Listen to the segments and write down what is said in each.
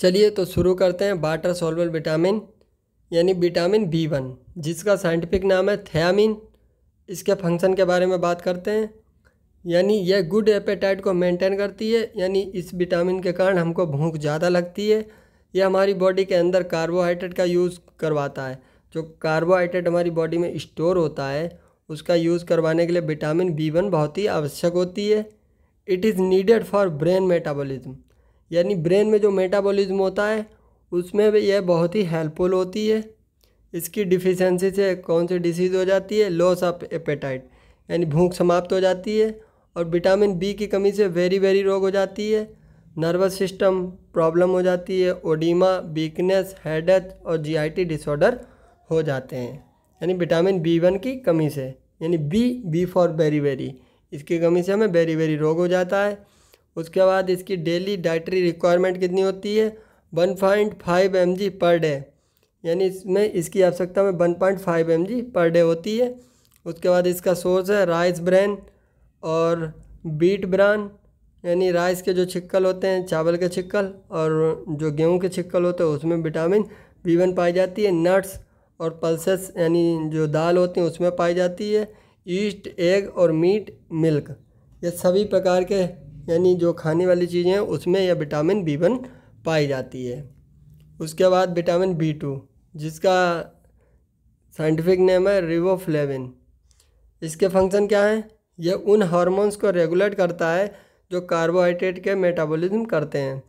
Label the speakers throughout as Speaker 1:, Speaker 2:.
Speaker 1: चलिए तो शुरू करते हैं वाटर सॉल्वल विटामिन यानी विटामिन बी वन जिसका साइंटिफिक नाम है थयामिन इसके फंक्शन के बारे में बात करते हैं यानी यह गुड एपेटाइट को मेंटेन करती है यानी इस विटामिन के कारण हमको भूख ज़्यादा लगती है यह हमारी बॉडी के अंदर कार्बोहाइड्रेट का यूज़ करवाता है जो कार्बोहाइड्रेट हमारी बॉडी में स्टोर होता है उसका यूज़ करवाने के लिए विटामिन बी वन बहुत ही आवश्यक होती है it is needed for brain metabolism यानी ब्रेन में जो मेटाबॉलिज्म होता है उसमें भी यह बहुत ही हेल्पफुल होती है इसकी डिफिशेंसी से कौन सी डिसीज़ हो जाती है लॉस ऑफ एपेटाइट यानी भूख समाप्त हो जाती है और विटामिन बी की कमी से वेरी वेरी रोग हो जाती है नर्वस सिस्टम प्रॉब्लम हो जाती है ओडीमा वीकनेस हेडेथ और जीआईटी डिसऑर्डर हो जाते हैं यानी विटामिन बी वन की कमी से यानी B B for beriberi इसकी कमी से हमें बेरी बेरी रोग हो जाता है उसके बाद इसकी डेली डाइटरी रिक्वायरमेंट कितनी होती है one point five M G per day यानी इसमें इसकी आवश्यकता में one point five M G per day होती है उसके बाद इसका सोर्स है राइस ब्रैन और बीट ब्रान यानी राइस के जो छिक्कल होते हैं चावल के छिक्कल और जो गेहूं के छिक्कल होते हैं उसमें विटामिन बी वन पाई जाती है नट्स और पल्सेस यानी जो दाल होती हैं उसमें पाई जाती है ईस्ट एग और मीट मिल्क ये सभी प्रकार के यानी जो खाने वाली चीज़ें हैं उसमें यह विटामिन बी वन पाई जाती है उसके बाद विटामिन बी टू जिसका साइंटिफिक नेम है रिवोफ्लेविन इसके फंक्शन क्या हैं यह उन हार्मोन्स को रेगुलेट करता है जो कार्बोहाइड्रेट के मेटाबॉलिज्म करते हैं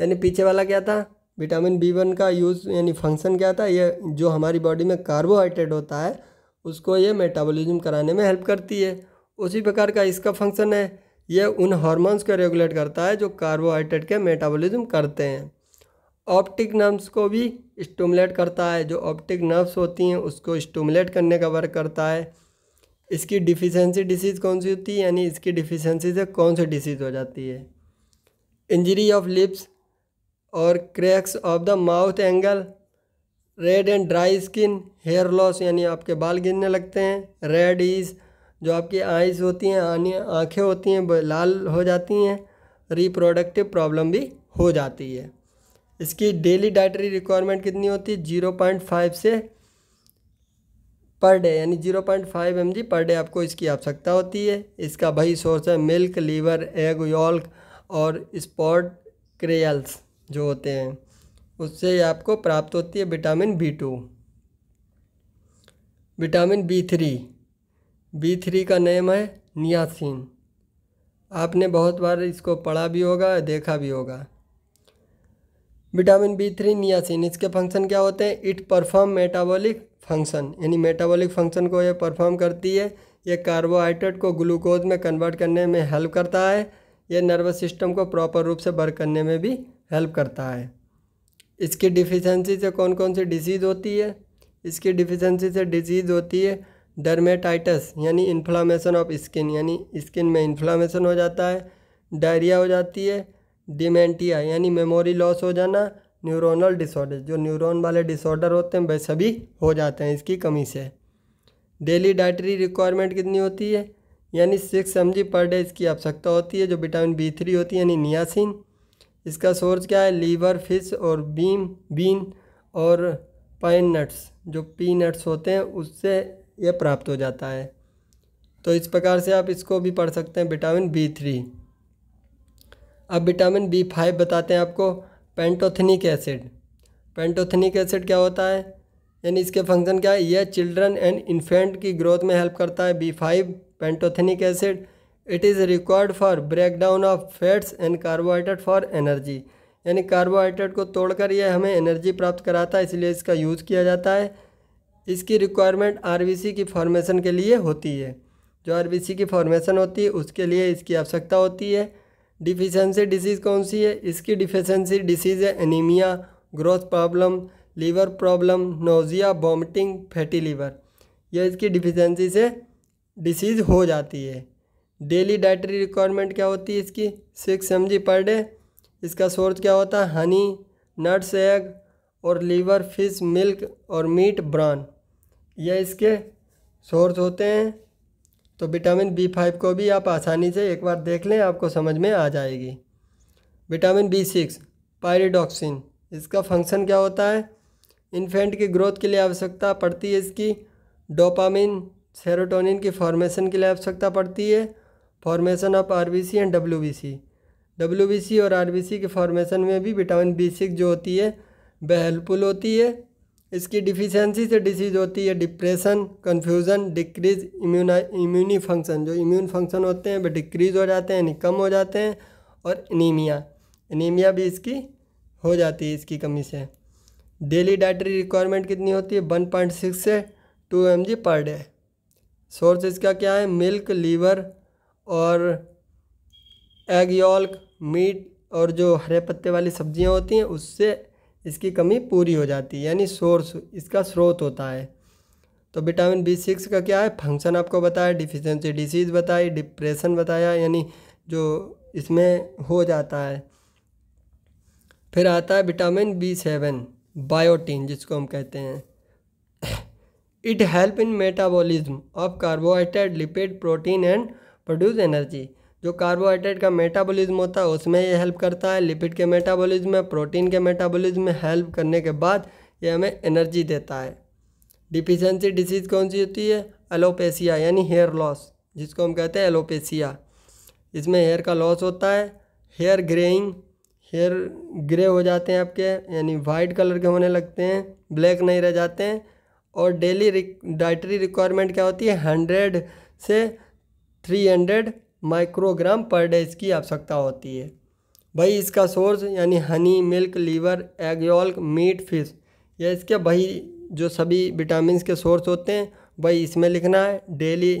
Speaker 1: यानी पीछे वाला क्या था विटामिन बी वन का यूज़ यानी फंक्शन क्या था ये जो हमारी बॉडी में कार्बोहाइड्रेट होता है उसको ये मेटाबॉलिज्म कराने में हेल्प करती है उसी प्रकार का इसका फंक्शन है यह उन हार्मोन्स को रेगुलेट करता है जो कार्बोहाइड्रेट के मेटाबॉलिज्म करते हैं ऑप्टिक नर्व्स को भी स्टूमुलेट करता है जो ऑप्टिक नर्व्स होती हैं उसको स्टूमुलेट करने का वर्क करता है इसकी डिफिशेंसी डिसीज़ कौन सी होती है यानी इसकी डिफिशेंसी से कौन सी डिसीज़ हो जाती है इंजरी ऑफ लिप्स और cracks of the mouth angle red and dry skin hair loss यानी आपके बाल गिरने लगते हैं रेड इज़ जो आपकी आइज़ होती हैं आँखें होती हैं लाल हो जाती हैं रिप्रोडक्टिव प्रॉब्लम भी हो जाती है इसकी डेली डाइटरी रिक्वायरमेंट कितनी होती है जीरो पॉइंट फाइव से पर डे यानी zero point five M G per day आपको इसकी आवश्यकता होती है इसका वही सोर्स है मिल्क लीवर एग योल्क और स्पॉट क्रेयल्स जो होते हैं उससे आपको प्राप्त होती है vitamin B two vitamin B three B three का नेम है नियासिन आपने बहुत बार इसको पढ़ा भी होगा देखा भी होगा विटामिन बी थ्री नियासिन इसके फंक्शन क्या होते हैं इट परफॉर्म मेटाबॉलिक फंक्शन यानी मेटाबॉलिक फंक्शन को ये परफॉर्म करती है ये कार्बोहाइड्रेट को ग्लूकोज में कन्वर्ट करने में हेल्प करता है ये नर्वस सिस्टम को प्रॉपर रूप से वर्क करने में भी हेल्प करता है इसकी डिफिशेंसी से कौन कौन सी डिजीज़ होती है इसकी डिफिशेंसी से डिजीज़ होती है डर्मेटाइटस यानी इन्फ्लामेशन ऑफ स्किन यानी स्किन में इन्फ्लामेशन हो जाता है डायरिया हो जाती है डिमेंटिया यानी मेमोरी लॉस हो जाना न्यूरोनल डिसऑर्डर जो न्यूरोन वाले डिसऑर्डर होते हैं वह सभी हो जाते हैं इसकी कमी से डेली डाइटरी रिक्वायरमेंट कितनी होती है यानी six M G per day इसकी आवश्यकता होती है जो विटामिन बी थ्री होती है यानी नियासिन इसका सोर्स क्या है लीवर फिश और बीम बीन और पाइन नट्स जो पी नट्स होते हैं उससे यह प्राप्त हो जाता है तो इस प्रकार से आप इसको भी पढ़ सकते हैं विटामिन बी थ्री अब विटामिन बी फाइव बताते हैं आपको पेंटोथनिक एसिड पेंटोथनिक एसिड क्या होता है यानी इसके फंक्शन क्या है यह चिल्ड्रन एंड इन्फेंट की ग्रोथ में हेल्प करता है B five pantothenic acid it is required for break down of fats and carbohydrate for energy यानी कार्बोहाइड्रेट को तोड़कर यह हमें एनर्जी प्राप्त कराता है इसलिए इसका यूज़ किया जाता है इसकी रिक्वायरमेंट आरबीसी की फॉर्मेशन के लिए होती है जो आरबीसी की फॉर्मेशन होती है उसके लिए इसकी आवश्यकता होती है डिफिशेंसी डिसीज़ कौन सी है इसकी डिफिशेंसी डिसीज़ है anaemia growth problem liver problem nausea vomiting fatty liver यह इसकी डिफिशेंसी से डिसीज़ हो जाती है डेली डाइटरी रिक्वायरमेंट क्या होती है इसकी सिक्स एम पर डे इसका सोर्स क्या होता है हनी नट्स एग और लीवर फिश मिल्क और मीट ब्रांड ये इसके सोर्स होते हैं तो विटामिन बी फाइव को भी आप आसानी से एक बार देख लें आपको समझ में आ जाएगी विटामिन बी सिक्स पायरिडॉक्सिन इसका फंक्शन क्या होता है इन्फेंट की ग्रोथ के लिए आवश्यकता पड़ती है इसकी डोपामिन सेरोटोनिन की फॉर्मेशन के लिए आवश्यकता पड़ती है formation of R and W W और आर की फॉर्मेशन में भी विटामिन बी सिक्स जो होती है वह हेल्पफुल होती है इसकी डिफिशेंसी से डिसीज़ होती है depression confusion decrease immune immune function जो इम्यून फंक्शन होते हैं वे डिक्रीज़ हो जाते हैं यानी कम हो जाते हैं और इनीमिया इनीमिया भी इसकी हो जाती है इसकी कमी से डेली डाइटरी रिक्वायरमेंट कितनी होती है वन पॉइंट सिक्स से two M G per day source इसका क्या है मिल्क लीवर और एग योल्क मीट और जो हरे पत्ते वाली सब्जियां होती हैं उससे इसकी कमी पूरी हो जाती है यानी सोर्स इसका स्रोत होता है तो विटामिन बी सिक्स का क्या है फंक्शन आपको बताया डिफिशेंसी डिसीज़ बताई डिप्रेशन बताया यानी जो इसमें हो जाता है फिर आता है विटामिन बी सेवन बायोटीन जिसको हम कहते हैं it help in metabolism of carbohydrate lipid protein and produce energy जो कार्बोहाइड्रेट का मेटाबॉलिज्म होता है उसमें ये हेल्प करता है लिपिड के मेटाबॉलिज्म में प्रोटीन के मेटाबॉलिज्म में हेल्प करने के बाद ये हमें एनर्जी देता है डिफिशेंसी डिसीज़ कौन सी होती है एलोपेसिया यानी हेयर लॉस जिसको हम कहते हैं एलोपेसिया इसमें हेयर का लॉस होता है हेयर ग्रेइंग हेयर ग्रे हो जाते हैं आपके यानी वाइट कलर के होने लगते हैं ब्लैक नहीं रह जाते हैं और डेली रिक, डाइटरी रिक्वायरमेंट क्या होती है हंड्रेड से three hundred microgram per day इसकी आवश्यकता होती है भाई इसका सोर्स यानी honey milk liver egg meat fish या इसके वही जो सभी विटामिन के सोर्स होते हैं वही इसमें लिखना है डेली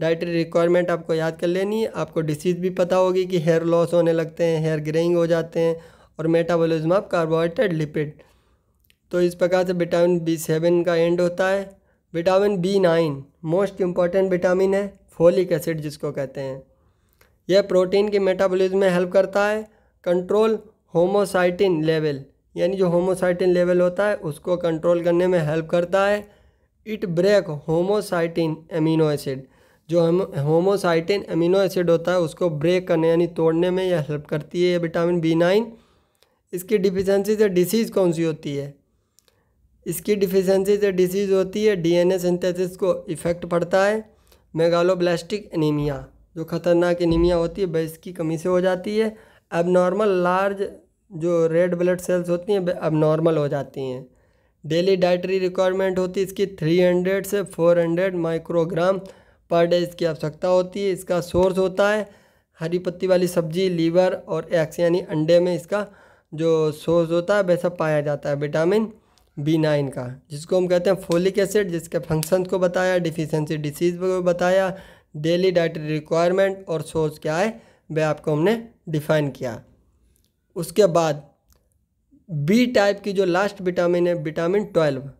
Speaker 1: डाइटरी रिक्वायरमेंट आपको याद कर लेनी है आपको डिसीज़ भी पता होगी कि हेयर लॉस होने लगते हैं हेयर ग्रेइंग हो जाते हैं और मेटाबॉलिज्म ऑफ कार्बोहाइड्रेट लिपिड तो इस प्रकार से विटामिन बी सेवन का एंड होता है vitamin B nine most important vitamin है फोलिक एसिड जिसको कहते हैं यह प्रोटीन के मेटाबॉलिज्म में हेल्प करता है कंट्रोल होमोसाइटिन लेवल यानी जो होमोसाइटिन लेवल होता है उसको कंट्रोल करने में हेल्प करता है it break homocysteine amino acid जो हम होमोसाइटिन अमीनो एसिड होता है उसको ब्रेक करने यानी तोड़ने में यह हेल्प करती है यह विटामिन बी नाइन इसकी डिफिशेंसी से डिसीज़ कौन सी होती है इसकी डिफिशेंसी से डिसीज़ होती है डीएनए सिंथेसिस को इफ़ेक्ट पड़ता है मेगालोब्लास्टिक एनीमिया जो ख़तरनाक एनीमिया होती है वह इसकी कमी से हो जाती है अब नॉर्मल लार्ज जो रेड ब्लड सेल्स होती हैं अब नॉर्मल हो जाती हैं डेली डाइटरी रिक्वायरमेंट होती है इसकी 300 से 400 माइक्रोग्राम पर डे इसकी आवश्यकता होती है इसका सोर्स होता है हरी पत्ती वाली सब्जी लीवर और एक्स यानी अंडे में इसका जो सोर्स होता है वैसा पाया जाता है विटामिन बी नाइन का जिसको हम कहते हैं फोलिक एसिड जिसके फंक्शन को बताया डिफिशेंसी डिसीज़ को बताया डेली डाइटरी रिक्वायरमेंट और सोर्स क्या है वह आपको हमने डिफाइन किया उसके बाद बी टाइप की जो लास्ट विटामिन है विटामिन ट्वेल्व